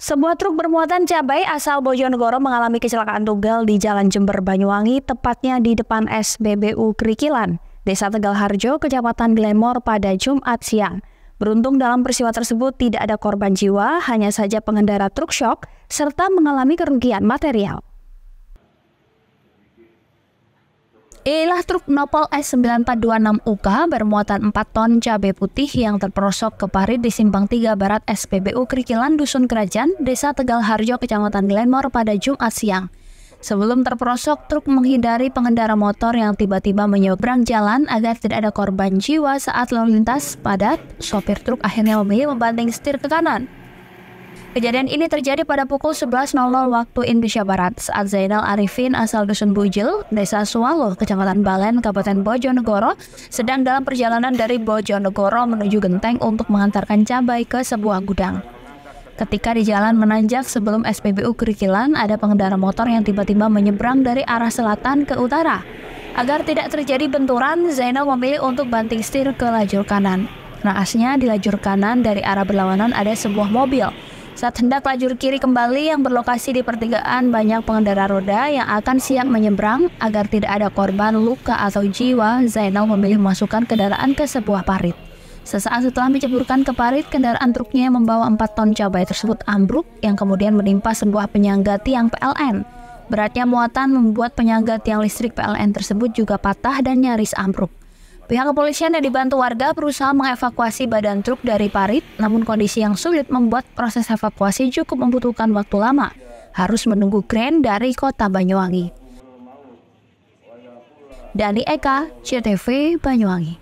Sebuah truk bermuatan cabai asal Bojonegoro mengalami kecelakaan tunggal di Jalan Jember Banyuwangi, tepatnya di depan SBBU Krikilan, Desa Tegal Harjo, Kecamatan Glemor pada Jumat siang. Beruntung dalam peristiwa tersebut tidak ada korban jiwa, hanya saja pengendara truk shock serta mengalami kerugian material. inilah truk Nopol S9426UK bermuatan 4 ton cabai putih yang terperosok ke parit di Simpang 3 Barat SPBU Krikilan Dusun Kerajaan, Desa Tegal Harjo, Kecamatan Glenmore pada Jumat siang. Sebelum terperosok, truk menghindari pengendara motor yang tiba-tiba menyeberang jalan agar tidak ada korban jiwa saat lalu lintas padat. Sopir truk akhirnya memilih membanting setir ke kanan. Kejadian ini terjadi pada pukul 11.00 waktu Indonesia Barat saat Zainal Arifin asal Dusun Bujil, Desa Suwalo, Kecamatan Balen, Kabupaten Bojonegoro, sedang dalam perjalanan dari Bojonegoro menuju Genteng untuk mengantarkan cabai ke sebuah gudang. Ketika di jalan menanjak sebelum SPBU Kerikilan, ada pengendara motor yang tiba-tiba menyeberang dari arah selatan ke utara. Agar tidak terjadi benturan, Zainal memilih untuk banting setir ke lajur kanan. Naasnya di lajur kanan dari arah berlawanan ada sebuah mobil saat hendak lajur kiri kembali yang berlokasi di pertigaan banyak pengendara roda yang akan siap menyeberang agar tidak ada korban luka atau jiwa, Zainal memilih memasukkan kendaraan ke sebuah parit. Sesaat setelah menceburkan ke parit, kendaraan truknya yang membawa 4 ton cabai tersebut ambruk yang kemudian menimpa sebuah penyangga tiang PLN. Beratnya muatan membuat penyangga tiang listrik PLN tersebut juga patah dan nyaris ambruk. Pihak kepolisian yang dibantu warga berusaha mengevakuasi badan truk dari parit, namun kondisi yang sulit membuat proses evakuasi cukup membutuhkan waktu lama. Harus menunggu kren dari kota Banyuwangi. Dani Eka, CTV Banyuwangi.